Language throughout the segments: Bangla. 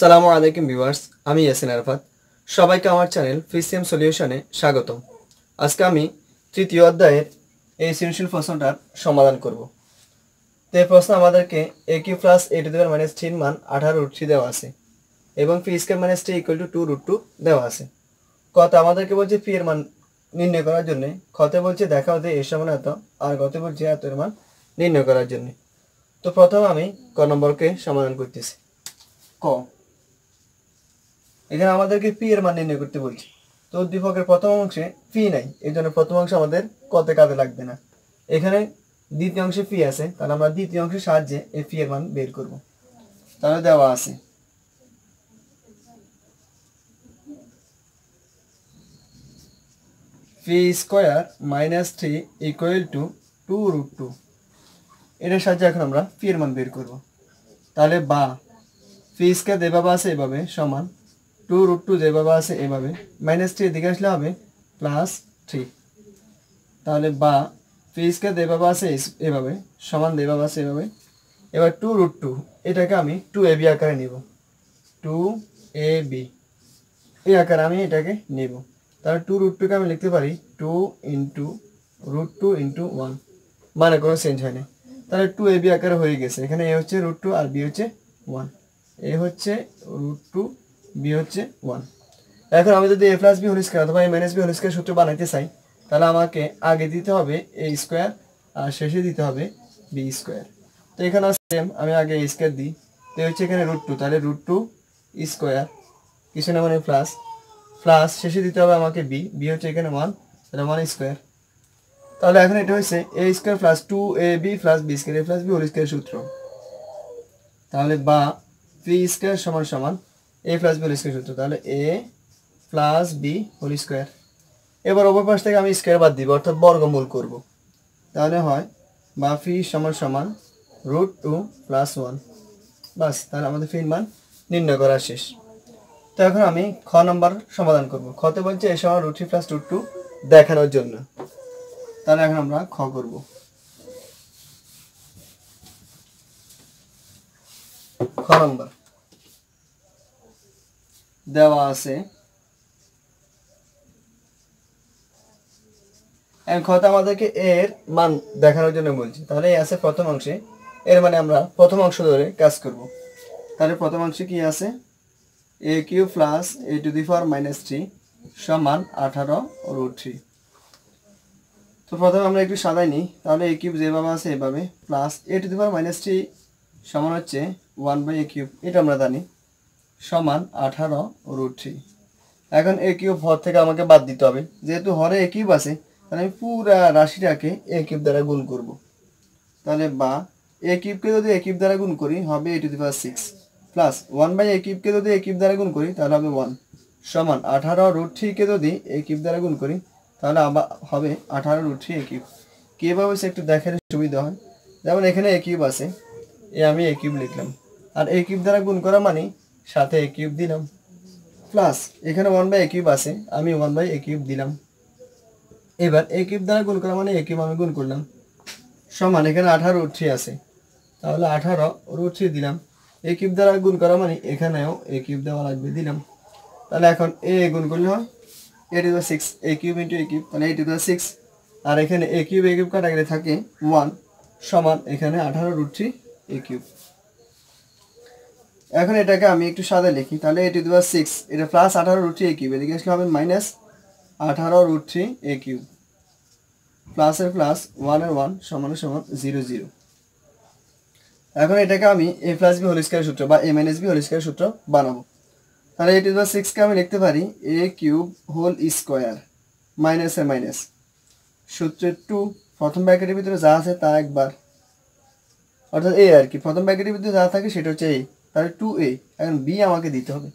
সালাম আলাইকুম ভিউয়ার্স আমি ইয়াসিন আরফাত সবাইকে আমার চ্যানেল ফিসিএম সলিউশনে স্বাগত আজকে আমি তৃতীয় অধ্যায়ের এই সৃজনশীল প্রশ্নটার সমাধান করব তো এই প্রশ্ন আমাদেরকে a cube plus a to দেওয়ার মাইনাস থ্রির মান আঠারো রুট থ্রি দেওয়া আছে এবং ফি square minus three equal to two root two দেওয়া আছে কত আমাদেরকে বলছে ফি এর মান নির্ণয় করার জন্য খতে বলছে দেখা হতে এর সমান এত আর গত বলছে এত এর মান নির্ণয় করার জন্য তো প্রথম আমি ক নম্বরকে সমাধান করতেছি ক এখানে আমাদেরকে পি এর মান নির্ণয় করতে বলছি তো উদ্দীপকের প্রথম অংশে পি নাই এই জন্য প্রথম অংশ আমাদের কতে কাজে লাগবে না এখানে দ্বিতীয় অংশে পি আছে তাহলে আমরা দ্বিতীয় অংশের সাহায্যে এই পি এর মান বের করব তাহলে দেওয়া আছে p square minus three equal to two root two এটার সাহায্যে এখন আমরা পি এর মান বের করব তাহলে বা থ্রি স্কোয়ার যেভাবে আছে এভাবে সমান টু রুট টু যেভাবে আছে এভাবে মাইনাস থ্রি এদিকে আসলে হবে প্লাস থ্রি তাহলে বা থ্রি স্কোয়ার যেভাবে আছে এভাবে সমান যেভাবে আছে এভাবে এবার টু রুট টু এটাকে আমি টু এ বি আকারে নিব টু এ বি এই আকারে আমি এটাকে নেব তাহলে টু রুট টুকে আমি লিখতে পারি two into root two into one মানে কোনো চেঞ্জ হয় না তাহলে টু এ বি আকারে হয়ে গেছে এখানে এ হচ্ছে রুট টু আর বি হচ্ছে ওয়ান এ হচ্ছে রুট টু বি হচ্ছে ওয়ান এখন আমি যদি a plus B whole square অথবা a minus B whole square সূত্র বানাইতে চাই তাহলে আমাকে আগে দিতে হবে এ স্কোয়ার আর শেষে দিতে হবে বি স্কোয়ার তো এখানে সেম আমি আগে এ স্কোয়ার দিই তো হচ্ছে এখানে রুট টু তাহলে রুট টু স্কোয়ার কিছু না মানে প্লাস প্লাস শেষে দিতে হবে আমাকে বি বি হচ্ছে এখানে ওয়ান তাহলে ওয়ান স্কোয়ার তাহলে এখন এটা হচ্ছে a square plus two A B plus B square a plus B whole square সূত্র তাহলে বা ফ্রি স্কোয়ার সমান সমান a plus B whole square সূত্র তাহলে এ প্লাস বি হোল স্কোয়ার এবার অপর পাশ থেকে আমি স্কোয়ার বাদ দিব অর্থাৎ বর্গমূল করব তাহলে হয় বা ফি সমান সমান রুট টু প্লাস ওয়ান বাস তাহলে আমাদের ফির মান নির্ণয় করা শেষ তো এখন আমি খ নম্বর সমাধান করব খতে বলছে এ সময় root three plus root two দেখানোর জন্য তাহলে এখন আমরা খ করব খ নম্বর দেওয়া আছে খত আমাদেরকে এর মান দেখানোর জন্য বলছে তাহলে আছে প্রথম অংশে এর মানে আমরা প্রথম অংশ ধরে কাজ করব তাহলে প্রথম অংশে কি আছে a cube plus a to the four minus three সমান আঠারো রুট থ্রি তো প্রথমে আমরা একটু সাদাই নিই তাহলে এ কিউব যেভাবে আছে এভাবে plus a to the four minus three সমান হচ্ছে ওয়ান বাই এ কিউব এটা আমরা জানি সমান আঠারো রুট থ্রি এখন এ কিউব হর থেকে আমাকে বাদ দিতে হবে যেহেতু হরে এ কিউব আছে তাহলে আমি পুরা রাশিটাকে এ কিউব দ্বারা গুণ করব তাহলে বা এ কিউবকে যদি এ কিউব দ্বারা গুণ করি হবে এ to the power six plus one by a কিউবকে যদি এ কিউব দ্বারা গুণ করি তাহলে হবে ওয়ান সমান আঠারো রুট থ্রিকে যদি এ কিউব দ্বারা গুণ করি তাহলে আবার হবে আঠারো রুট থ্রি এ কিউব কীভাবে সে একটু দেখার সুবিধা হয় যেমন এখানে এ কিউব আছে এ আমি এ কিউব লিখলাম আর এ কিউব দ্বারা গুণ করা মানে সাথে একিউব দিলাম প্লাস এখানে ওয়ান বাই একিউব আছে আমি ওয়ান বাই একিউব দিলাম এবার এ কিউব দ্বারা গুণ করা মানে একিউব আমি গুণ করলাম সমান এখানে আঠারো উঠি আছে তাহলে আঠারো রুট থ্রি দিলাম এ কিউব দ্বারা গুণ করা মানে এখানেও এ কিউব দেওয়া লাগবে দিলাম তাহলে এখন এ গুণ করলে হয় a to the six a cube into a cube cube মানে এ টু দা সিক্স আর এখানে এ কিউব এ কিউব থাকে ওয়ান সমান এখানে আঠারো রুট থ্রি এ কিউব এখন এটাকে আমি একটু সাদা লিখি তাহলে এটি দেওয়া সিক্স এটা প্লাস আঠারো রুট থ্রি এ কিউব এদিকে আসলে হবে মাইনাস আঠারো রুট থ্রি এ কিউব প্লাসের প্লাস ওয়ানের ওয়ান সমান সমান জিরো জিরো এখন এটাকে আমি a plus B whole square সূত্র বা এ মাইনাস বি হোল স্কোয়ার সূত্র বানাবো তাহলে এটি দেওয়া সিক্সকে আমি লিখতে পারি a cube whole square minus a minus সূত্রের টু প্রথম ব্যাকেটের ভিতরে যা আছে তা একবার অর্থাৎ এ আর কি প্রথম ব্যাকেটের ভিতরে যা থাকে সেটা হচ্ছে এই তাহলে টু এ এখন বি আমাকে দিতে হবে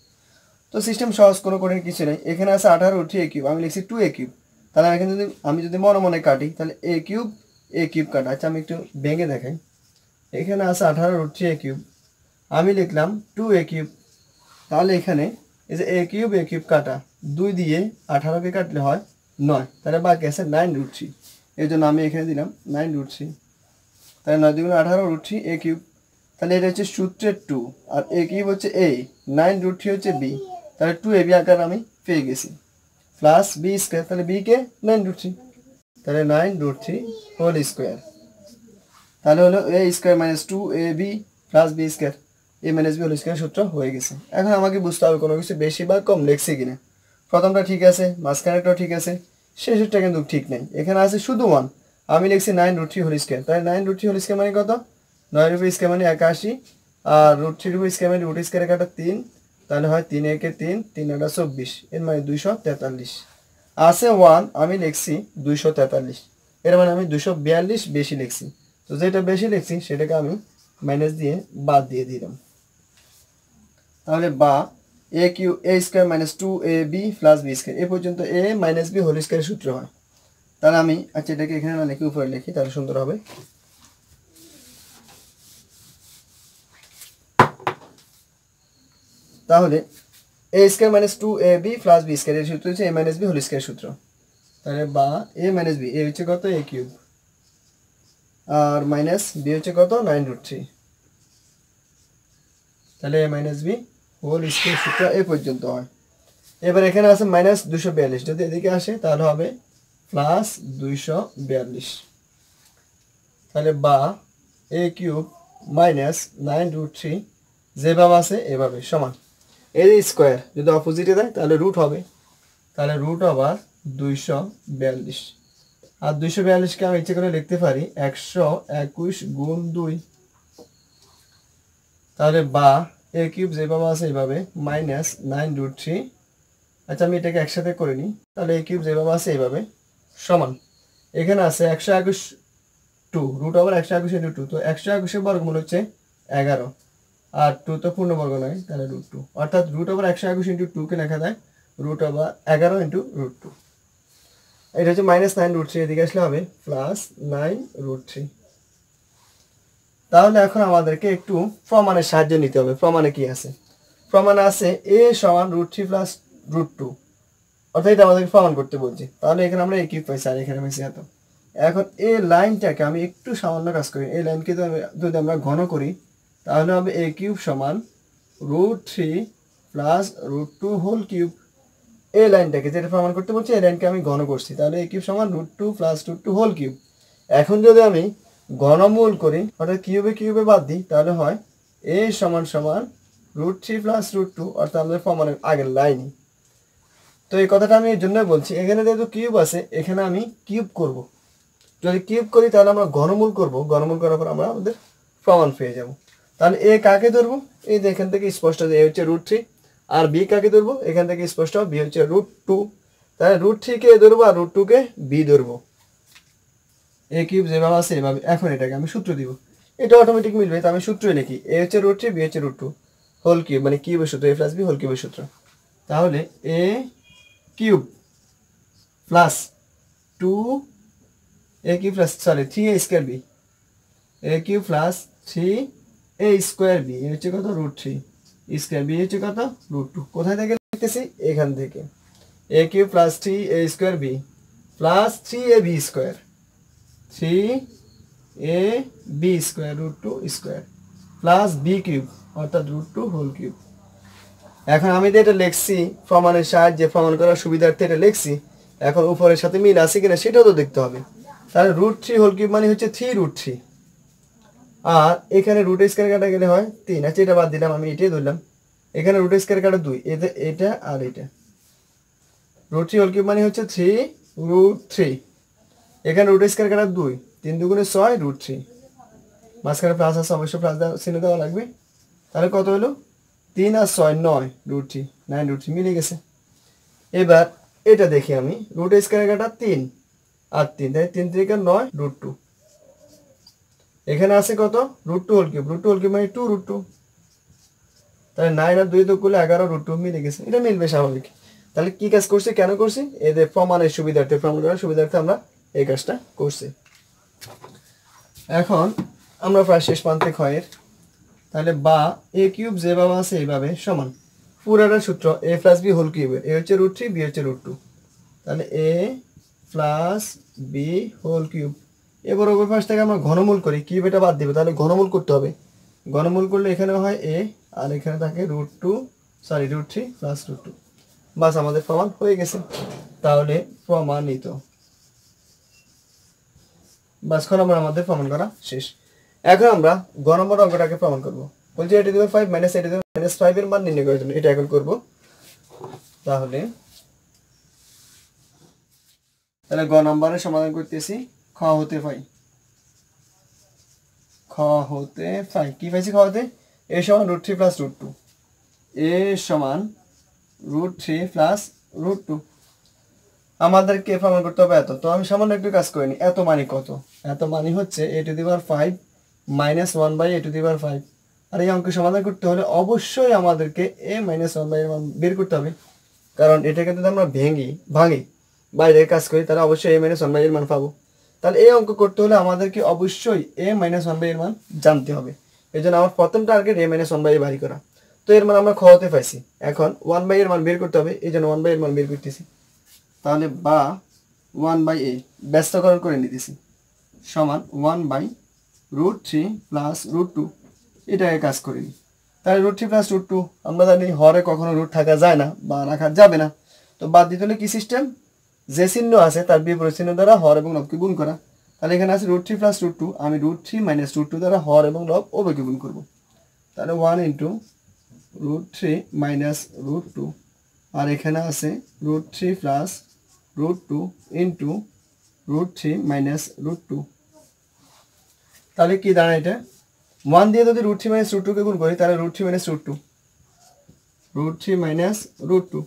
তো সিস্টেম সহজ কোনো কঠিন কিছু নেই এখানে আছে আঠারো থ্রি এ কিউব আমি লিখছি টু এ কিউব তাহলে এখানে যদি আমি যদি মনে মনে কাটি তাহলে এ কিউব এ কিউব কাটা আচ্ছা আমি একটু ভেঙে দেখাই এখানে আছে আঠারো রুট থ্রি এ কিউব আমি লিখলাম টু এ কিউব তাহলে এখানে এই যে এ কিউব এ কিউব কাটা দুই দিয়ে আঠারোকে কাটলে হয় নয় তাহলে বাকি আছে নাইন রুট থ্রি এই জন্য আমি এখানে দিলাম নাইন রুট থ্রি তাহলে নয় দুগুণ আঠারো রুট থ্রি এ কিউব তাহলে এটা হচ্ছে সূত্রের টু আর এ কি হচ্ছে এ নাইন রুট থ্রি হচ্ছে বি তাহলে টু এ বি আকার আমি পেয়ে গেছি প্লাস বি স্কোয়ার তাহলে বি কে নাইন রুট থ্রি তাহলে nine root three whole square তাহলে হলো A square minus two A B plus B square A minus B whole square সূত্র হয়ে গেছে এখন আমাকে বুঝতে হবে কোনো কিছু বেশি বা কম লেখছে কিনা প্রথমটা ঠিক আছে মাঝখানেরটাও ঠিক আছে শেষেরটা কিন্তু ঠিক নেই এখানে আছে শুধু ওয়ান আমি লিখছি nine root three whole square তাহলে nine root three whole square মানে কত নয় রুপি স্কোয়ার মানে একাশি আর রুট থ্রি রুপি স্কোয়ার মানে রুট স্কোয়ার কাটা তিন তাহলে হয় তিন একে তিন তিন আটা চব্বিশ এর মানে দুইশো তেতাল্লিশ আছে ওয়ান আমি লিখছি দুইশো তেতাল্লিশ এর মানে আমি দুশো বিয়াল্লিশ বেশি লিখছি তো যেটা বেশি লিখছি সেটাকে আমি মাইনাস দিয়ে বাদ দিয়ে দিলাম তাহলে বা এ কিউ A square minus two A B plus B square এ পর্যন্ত এ মাইনাস বি হোল স্কোয়ারের সূত্র হয় তাহলে আমি আচ্ছা এটাকে এখানে না লিখে উপরে লিখি তাহলে সুন্দর হবে তাহলে A square minus two A B plus B স্কোয়ারের সূত্র হচ্ছে A minus B whole square সূত্র তাহলে বা এ মাইনাস বি এ হচ্ছে কত এ কিউব আর মাইনাস বি হচ্ছে কত নাইন রুট থ্রি তাহলে A minus B whole square সূত্র এ পর্যন্ত হয় এবার এখানে আছে মাইনাস দুশো বিয়াল্লিশ যদি এদিকে আসে তাহলে হবে প্লাস দুইশো বিয়াল্লিশ তাহলে বা A cube minus nine root three যেভাবে আছে এভাবে সমান এই যে স্কোয়ার যদি অপোজিটে দেয় তাহলে রুট হবে তাহলে রুট আবার দুইশো বিয়াল্লিশ আর দুইশো বিয়াল্লিশকে আমি ইচ্ছে করে লিখতে পারি একশো একুশ গুণ দুই তাহলে বা এ কিউব যেভাবে আছে এইভাবে মাইনাস নাইন রুট থ্রি আচ্ছা আমি এটাকে একসাথে করে নিই তাহলে এ কিউব যেভাবে আছে এইভাবে সমান এখানে আছে একশো একুশ টু রুট ওভার একশো একুশ ইন্টু টু তো একশো একুশের বর্গমূল হচ্ছে এগারো আর টু তো পূর্ণবর্গ নয় তাহলে রুট টু অর্থাৎ রুট ওভার একশো একুশ ইন্টু টুকে লেখা যায় রুট ওভার এগারো ইন্টু রুট টু এটা হচ্ছে মাইনাস নাইন রুট থ্রি এদিকে আসলে হবে প্লাস নাইন রুট থ্রি তাহলে এখন আমাদেরকে একটু প্রমাণের সাহায্য নিতে হবে প্রমাণে কি আছে প্রমাণে আছে এ সমান root three plus root two অর্থাৎ এটা আমাদেরকে প্রমাণ করতে বলছি তাহলে এখানে আমরা একই পাই স্যার এখানে পাইছি এত এখন এ লাইনটাকে আমি একটু সামান্য কাজ করি এই লাইনকে যদি আমরা ঘন করি তাহলে হবে এ কিউব সমান root three plus root two whole cube এই লাইনটাকে যেটা প্রমাণ করতে বলছি এই লাইনকে আমি ঘন করছি তাহলে এ কিউব সমান root two plus root two whole cube এখন যদি আমি ঘনমূল করি অর্থাৎ কিউবে কিউবে বাদ দিই তাহলে হয় এ সমান সমান root three plus root two অর্থাৎ আমাদের প্রমাণের আগের লাইনই তো এই কথাটা আমি এই জন্য বলছি এখানে যেহেতু কিউব আছে এখানে আমি কিউব করব। যদি কিউব করি তাহলে আমরা ঘনমূল করব ঘনমূল করার পর আমরা আমাদের প্রমাণ পেয়ে যাব তাহলে এ কাকে ধরবো এই যে এখান থেকে স্পষ্ট এ হচ্ছে রুট থ্রি আর বি কাকে ধরবো এখান থেকে স্পষ্ট বি হচ্ছে রুট টু তাহলে রুট থ্রিকে এ ধরবো আর রুট টুকে বি ধরবো এ কিউব যেভাবে আছে এভাবে এখন এটাকে আমি সূত্র দিব এটা অটোমেটিক মিলবে তো আমি সূত্রই লিখি এ হচ্ছে রুট থ্রি বি হচ্ছে রুট টু হোল কিউব মানে কিউবের সূত্র এ প্লাস বি হোল কিউবের সূত্র তাহলে A cube plus two A cube plus sorry three A square B A cube plus three A square B হচ্ছে কত রুট থ্রি স্কোয়ার বি হচ্ছে কত রুট টু কোথায় থেকে লিখতেছি এখান থেকে A cube plus three A square B plus three A B square three A B square root two square plus B cube অর্থাৎ রুট টু হোল কিউব এখন আমি যে এটা লিখছি প্রমাণের সাহায্যে প্রমাণ করার সুবিধার্থে এটা লিখছি এখন উপরের সাথে মিল আছে কিনা সেটাও তো দেখতে হবে তাহলে রুট থ্রি হোল কিউব মানে হচ্ছে থ্রি রুট থ্রি আর এখানে রুট স্কোয়ার কাটা গেলে হয় তিন আচ্ছা এটা বাদ দিলাম আমি এটাই ধরলাম এখানে রুট স্কোয়ার কাটা দুই এতে এটা আর এটা রুট থ্রি অলকিউব মানে হচ্ছে থ্রি রুট থ্রি এখানে রুট স্কোয়ার কাটা দুই তিন দুগুণে ছয় রুট থ্রি মাঝখানে প্লাস আছে অবশ্যই প্লাস চিনে দেওয়া লাগবে তাহলে কত হলো তিন আর ছয় নয় root three nine root three মিলে গেছে এবার এটা দেখি আমি রুট স্কোয়ার কাটা তিন আর তিন তাই তিন থেকে নয় রুট টু এখানে আছে কত root two whole cube root two whole cube মানে টু রুট টু তাহলে নাইন আর দুই তো করলে এগারো রুট টু মিলে গেছে এটা মিলবে স্বাভাবিক তাহলে কি কাজ করছি কেন করছি এদের প্রমাণের সুবিধার্থে প্রমাণের করার সুবিধার্থে আমরা এই কাজটা করছি এখন আমরা প্রায় শেষ প্রান্তে ক্ষয়ের তাহলে বা এ কিউব যেভাবে আছে এইভাবে সমান পুরাটা সূত্র এ প্লাস বি হোল কিউবের এ হচ্ছে রুট থ্রি বি হচ্ছে রুট টু তাহলে এ প্লাস বি হোল কিউব এবার ওপর পাশ থেকে আমরা ঘনমূল করি এটা বাদ দেবে তাহলে ঘনমূল করতে হবে ঘনমূল করলে এখানে হয় এ আর এখানে থাকে root two sorry root three plus root two বাস আমাদের প্রমাণ হয়ে গেছে তাহলে প্রমাণিত বাস খন আমরা আমাদের প্রমাণ করা শেষ এখন আমরা গণমর অঙ্কটাকে প্রমাণ করব বলছি এটি দেবে ফাইভ মাইনাস এটি দেবে মাইনাস ফাইভের মান নির্ণয় করার জন্য এটা এখন করব তাহলে তাহলে গ নম্বরের সমাধান করতেছি খাওয়া হতে পাই খাওয়া হতে পাই কী পাইছি খাওয়াতে এ সমান root three plus root two A সমান root three plus root two আমাদেরকে প্রমাণ করতে হবে এত তো আমি সামান্য একটু কাজ করিনি এত মানি কত এত মানি হচ্ছে A to the power five minus one by A to the power five আর এই অঙ্ক সমাধান করতে হলে অবশ্যই আমাদেরকে এ মাইনাস ওয়ান বাই বের করতে হবে কারণ এটাকে যদি আমরা ভেঙে ভাঙে বাইরে কাজ করি তাহলে অবশ্যই এ মাইনাস ওয়ান বাই এর মান পাবো তাহলে এই অঙ্ক করতে হলে আমাদেরকে অবশ্যই এ মাইনাস ওয়ান বাই এর মান জানতে হবে এই জন্য আমার প্রথম target A minus one by বাড়ি করা তো এর মান আমরা খাওয়াতে পাইছি এখন ওয়ান বাই এর মান বের করতে হবে এই জন্য ওয়ান বাই এর মান বের করতেছি তাহলে বা ওয়ান বাই এ ব্যস্তকরণ করে নিতেছি সমান one by root three plus root two এটাকে কাজ নি তাহলে root three plus root two আমরা জানি হরে কখনো রুট থাকা যায় না বা রাখা যাবে না তো বাদ দিতে হলে কী সিস্টেম যে চিহ্ন আছে তার বিপরীত চিহ্ন দ্বারা হর এবং লবকে গুণ করা তাহলে এখানে আছে root three plus root two আমি root three minus root two দ্বারা হর এবং লব উভয়কে গুণ করবো তাহলে one into root three minus root two আর এখানে আছে root three plus root two into root three minus root two তাহলে কী দাঁড়ায় এটা ওয়ান দিয়ে যদি রুট থ্রি মাইনাস রুট টুকে গুণ করি তাহলে root three minus root two root three minus root two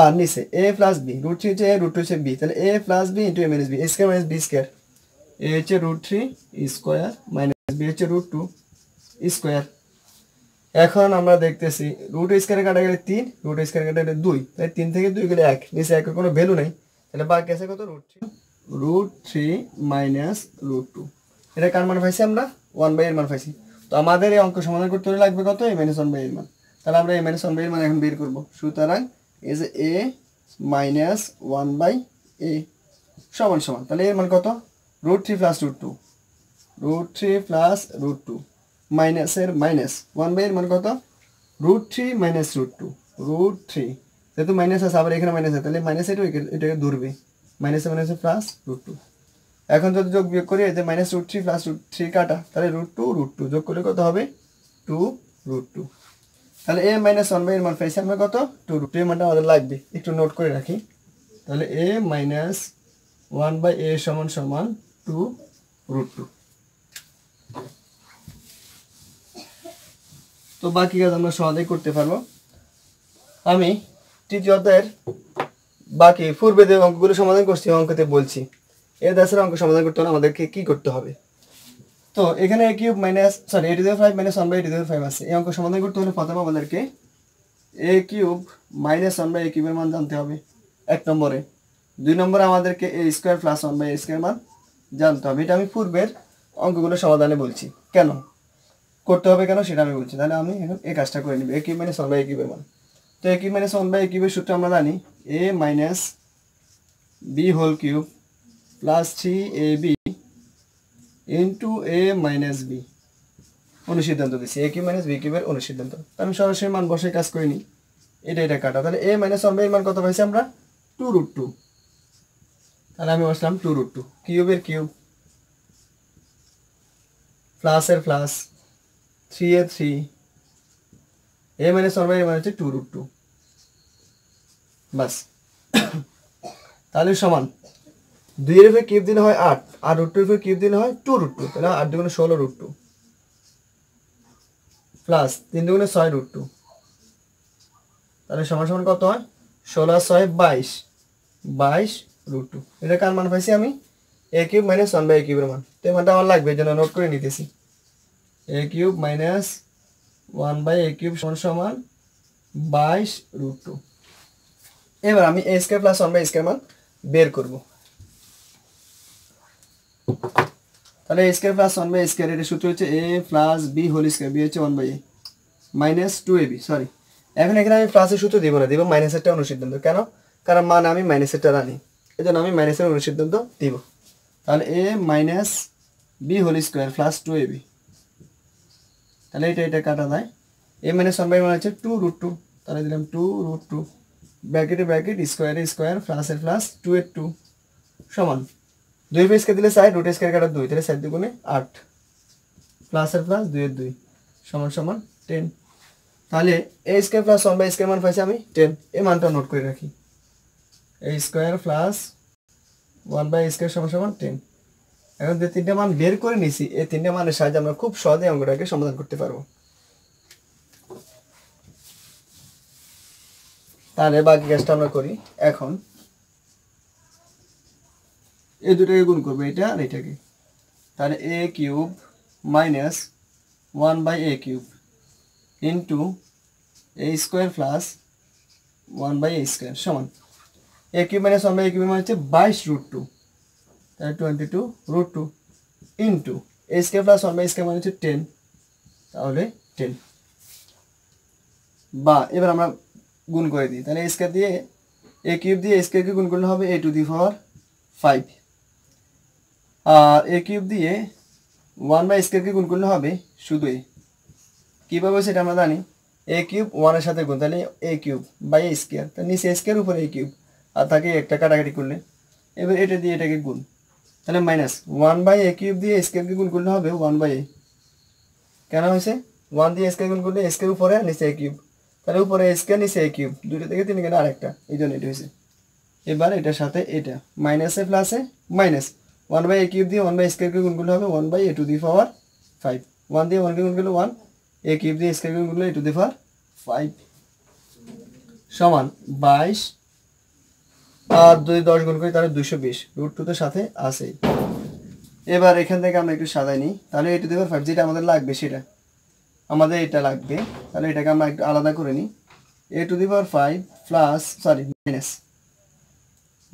আর নিচে A plus B root three হচ্ছে এ রুট টু হচ্ছে বি তাহলে এ plus B into A minus B square minus B square A হচ্ছে root three square minus B হচ্ছে রুট টু স্কোয়ার এখন আমরা দেখতেছি রুট স্কোয়ারে কাটা গেলে তিন রুট স্কোয়ারে কাটা গেলে দুই তাই তিন থেকে দুই গেলে এক নিচে একের কোনো ভ্যালু নেই তাহলে বাকি আছে কত root three root three minus root two এটা কার মান পাইছি আমরা ওয়ান বাই এর মান পাইছি তো আমাদের এই অঙ্ক সমাধান করতে হলে লাগবে কত এ মাইনাস ওয়ান বাই এর মান তাহলে আমরা এ মাইনাস ওয়ান বাই এর মান এখন বের করবো সুতরাং এই যে A minus one by A সমান সমান তাহলে এর মান কত root three plus root two root three plus root two মাইনাসের মাইনাস ওয়ান বাই এর মান কত root three minus root two root three যেহেতু মাইনাস আছে আবার এখানে মাইনাস আছে তাহলে মাইনাস এটা এটাকে ধরবে মাইনাসে মাইনাসে প্লাস রুট টু এখন যদি যোগ বিয়োগ করি এতে minus root three plus root three কাটা তাহলে রুট টু রুট টু যোগ করলে কত হবে টু রুট টু তাহলে এ মাইনাস ওয়ান বাই এর মান পাইছি আমরা কত টু রুট টু এর মানটা আমাদের লাগবে একটু নোট করে রাখি তাহলে A minus one by A সমান সমান টু রুট টু তো বাকি কাজ আমরা সহজেই করতে পারবো আমি তৃতীয় অধ্যায়ের বাকি পূর্বে যে অঙ্কগুলো সমাধান করছি অঙ্কতে বলছি এ দ্বারা অঙ্ক সমাধান করতে হলে আমাদেরকে কি করতে হবে তো এখানে এ কিউব মাইনাস সরি এটি to five minus one by এটি দেওয়ার ফাইভ আছে এই অঙ্ক সমাধান করতে হলে প্রথমে আমাদেরকে A cube minus one by A কিউবের মান জানতে হবে এক নম্বরে দুই নম্বরে আমাদেরকে A square plus one by A square মান জানতে হবে এটা আমি পূর্বের অঙ্কগুলো সমাধানে বলছি কেন করতে হবে কেন সেটা আমি বলছি তাহলে আমি এখন এই কাজটা করে নিব A cube minus one by A কিউবের মান তো A cube minus one by A কিউবের সূত্র আমরা জানি A minus B whole cube plus three A B into A minus B অনুসিদ্ধান্ত দিচ্ছি এ কিউ মাইনাস বি কিউবের অনুসিদ্ধান্ত আমি সরাসরি মান বসে কাজ করিনি এটা এটা কাটা তাহলে এ মাইনাস ওয়ান এর মান কত পাইছি আমরা টু রুট টু তাহলে আমি বসলাম টু রুট টু কিউবের কিউব প্লাসের plus three A three A minus one by মানে হচ্ছে টু রুট টু বাস তাহলে সমান দুই রুফে কিউব দিলে হয় আট আর রুট টু রুফে কিউব দিলে হয় টু রুট টু তাহলে আট দুগুণে ষোলো রুট টু প্লাস তিন দুগুণে ছয় রুট টু তাহলে সমান সমান কত হয় ষোলো আর ছয় বাইশ বাইশ রুট টু এটা কার মান পাইছি আমি A cube minus one by A কিউবের মান তো এই মানটা আমার লাগবে এই জন্য নোট করে নিতেছি A cube minus one by A cube সমান সমান বাইশ রুট টু এবার আমি A square plus one by square মান বের করবো তাহলে square plus one by square এটা সূত্র হচ্ছে A plus B whole square B হচ্ছে one by A minus two A B sorry এখন এখানে আমি প্লাসের সূত্র দেবো না দেবো মাইনাসেরটা অনুসিদ্ধান্ত কেন কারণ মান আমি মাইনাসেরটা রানি এই জন্য আমি মাইনাসের অনুসিদ্ধান্ত দিব তাহলে A minus B whole square plus two A B তাহলে এটা এটা কাটা যায় A minus one by one হচ্ছে টু রুট টু তাহলে দিলাম টু রুট টু ব্র্যাকেটে ব্র্যাকেট স্কোয়ারে স্কোয়ার প্লাসের প্লাস টু এর টু সমান দুই পে দিলে সাইড রুট স্কোয়ার কাটা দুই তাহলে সাইড দুগুণে আট প্লাস আর প্লাস দুইয়ের দুই সমান সমান টেন তাহলে A square plus one by square মান পাইছি আমি টেন এই মানটা নোট করে রাখি A square plus one by square সমান সমান টেন এখন যে তিনটে মান বের করে নিছি এই তিনটে মানের সাহায্যে আমরা খুব সহজে অঙ্কটাকে সমাধান করতে পারবো তাহলে বাকি কাজটা আমরা করি এখন এই দুটাকে গুণ করবে এটা আর এটাকে তাহলে A cube minus one by A cube into A square plus one by A square সমান A cube minus one by A কিউবের মানে হচ্ছে বাইশ রুট টু তাহলে twenty two root two into A square plus one by square মানে হচ্ছে টেন তাহলে টেন বা এবার আমরা গুণ করে দিই তাহলে স্কোয়ার দিয়ে এ কিউব দিয়ে স্কোয়ারকে গুণ করলে হবে এ to the power five A cube দিয়ে ওয়ান বাই স্কোয়ারকে গুণ করলে হবে শুধুই কীভাবে সেটা আমরা জানি এ কিউব ওয়ানের সাথে গুণ তাহলে A cube by A square তার নিচে স্কোয়ার উপরে এ কিউব আর তাকে একটা কাটাকাটি করলে এবার এটা দিয়ে এটাকে গুণ তাহলে minus one by A cube দিয়ে স্কোয়ারকে গুণ করলে হবে ওয়ান বাই এ কেন হয়েছে ওয়ান দিয়ে স্কোয়ার গুণ করলে স্কোয়ার উপরে আর নিচে এ কিউব তাহলে উপরে স্কোয়ার নিচে এ কিউব দুটো থেকে তিন গেলে আরেকটা এই জন্য এটা হয়েছে এবার এটার সাথে এটা মাইনাসে প্লাসে minus one by A cube দিয়ে ওয়ান বাই স্কোয়ারকে গুণ করলে হবে one by A to the power five one দিয়ে ওয়ানকে গুণ করলে ওয়ান এ কিউব দিয়ে স্কোয়ারকে গুণ করলে এ টু দি পাওয়ার ফাইভ সমান বাইশ আর যদি দশ গুণ করি তাহলে দুশো বিশ রুট টু তো সাথে আসেই এবার এখান থেকে আমরা একটু সাজাই নিই তাহলে এ টু দি পাওয়ার ফাইভ যেটা আমাদের লাগবে সেটা আমাদের এটা লাগবে তাহলে এটাকে আমরা একটু আলাদা করে নিই A to the power five plus sorry minus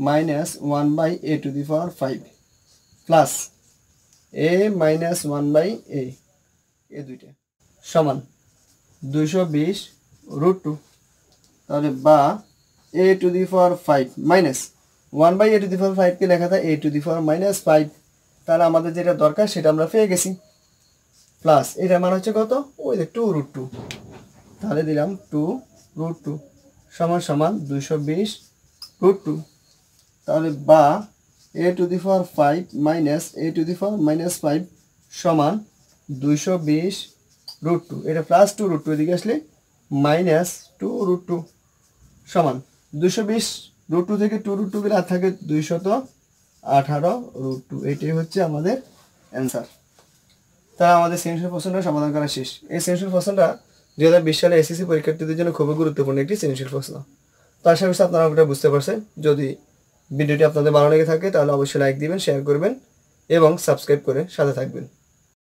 minus one by A to the power five plus A minus one by A A দুইটা সমান দুশো বিশ রুট টু তাহলে বা A to the power five minus one by A to the for ফাইভকে লেখা থাকে A to the for minus five তাহলে আমাদের যেটা দরকার সেটা আমরা পেয়ে গেছি প্লাস এটা মান হচ্ছে কত ওই দেখ টু রুট টু তাহলে দিলাম টু রুট টু সমান সমান দুশো বিশ রুট টু তাহলে বা A to the power five minus A to the power minus five সমান দুইশো বিশ রুট টু এটা প্লাস টু রুট টু এদিকে আসলে মাইনাস টু রুট টু সমান দুশো বিশ রুট টু থেকে টু রুট টু গেলে আর থাকে দুইশত আঠারো রুট টু এটাই হচ্ছে আমাদের অ্যান্সার তারা আমাদের সেন্সর প্রশ্নটা সমাধান করা শেষ এই সেন্সর প্রশ্নটা দু হাজার বিশ সালে এসএসসি পরীক্ষার্থীদের জন্য খুবই গুরুত্বপূর্ণ একটি সেন্সর প্রশ্ন তো আশা আপনারা ওটা বুঝতে পারছেন যদি ভিডিওটি আপনাদের ভালো লেগে থাকে তাহলে অবশ্যই লাইক দিবেন শেয়ার করবেন এবং সাবস্ক্রাইব করে সাথে থাকবেন